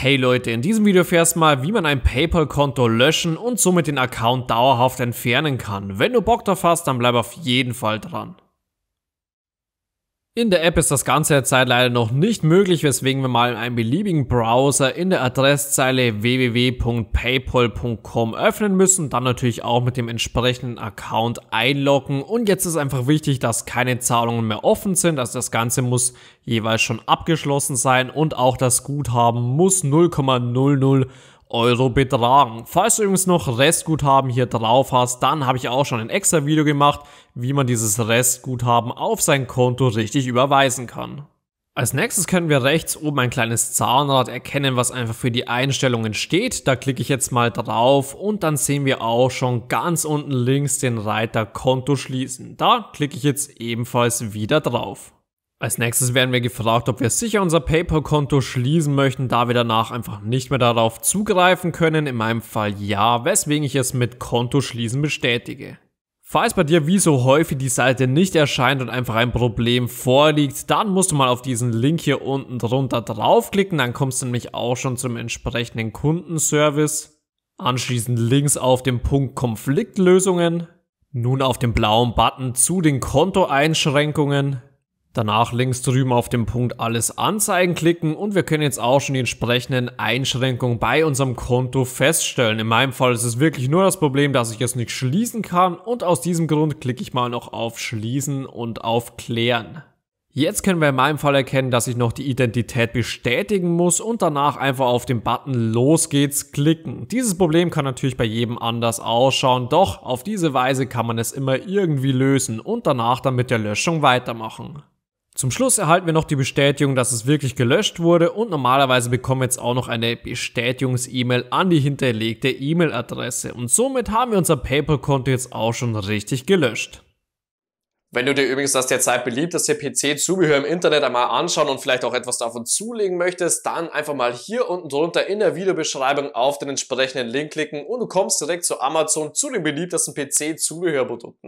Hey Leute, in diesem Video erfährst du mal, wie man ein PayPal-Konto löschen und somit den Account dauerhaft entfernen kann. Wenn du Bock drauf hast, dann bleib auf jeden Fall dran. In der App ist das Ganze derzeit leider noch nicht möglich, weswegen wir mal einen beliebigen Browser in der Adresszeile www.paypal.com öffnen müssen, dann natürlich auch mit dem entsprechenden Account einloggen und jetzt ist einfach wichtig, dass keine Zahlungen mehr offen sind, also das Ganze muss jeweils schon abgeschlossen sein und auch das Guthaben muss 0,00 Euro betragen. Falls du übrigens noch Restguthaben hier drauf hast, dann habe ich auch schon ein extra Video gemacht, wie man dieses Restguthaben auf sein Konto richtig überweisen kann. Als nächstes können wir rechts oben ein kleines Zahnrad erkennen, was einfach für die Einstellungen steht. Da klicke ich jetzt mal drauf und dann sehen wir auch schon ganz unten links den Reiter Konto schließen. Da klicke ich jetzt ebenfalls wieder drauf. Als nächstes werden wir gefragt, ob wir sicher unser PayPal-Konto schließen möchten, da wir danach einfach nicht mehr darauf zugreifen können. In meinem Fall ja, weswegen ich es mit Konto schließen bestätige. Falls bei dir wie so häufig die Seite nicht erscheint und einfach ein Problem vorliegt, dann musst du mal auf diesen Link hier unten drunter draufklicken, dann kommst du nämlich auch schon zum entsprechenden Kundenservice. Anschließend links auf den Punkt Konfliktlösungen, nun auf den blauen Button zu den Kontoeinschränkungen Danach links drüben auf dem Punkt alles anzeigen klicken und wir können jetzt auch schon die entsprechenden Einschränkungen bei unserem Konto feststellen. In meinem Fall ist es wirklich nur das Problem, dass ich es nicht schließen kann und aus diesem Grund klicke ich mal noch auf Schließen und auf Klären. Jetzt können wir in meinem Fall erkennen, dass ich noch die Identität bestätigen muss und danach einfach auf den Button Los geht's klicken. Dieses Problem kann natürlich bei jedem anders ausschauen, doch auf diese Weise kann man es immer irgendwie lösen und danach dann mit der Löschung weitermachen. Zum Schluss erhalten wir noch die Bestätigung, dass es wirklich gelöscht wurde und normalerweise bekommen wir jetzt auch noch eine Bestätigungs-E-Mail an die hinterlegte E-Mail-Adresse und somit haben wir unser PayPal-Konto jetzt auch schon richtig gelöscht. Wenn du dir übrigens das derzeit beliebteste PC-Zubehör im Internet einmal anschauen und vielleicht auch etwas davon zulegen möchtest, dann einfach mal hier unten drunter in der Videobeschreibung auf den entsprechenden Link klicken und du kommst direkt zu Amazon zu den beliebtesten PC-Zubehörprodukten.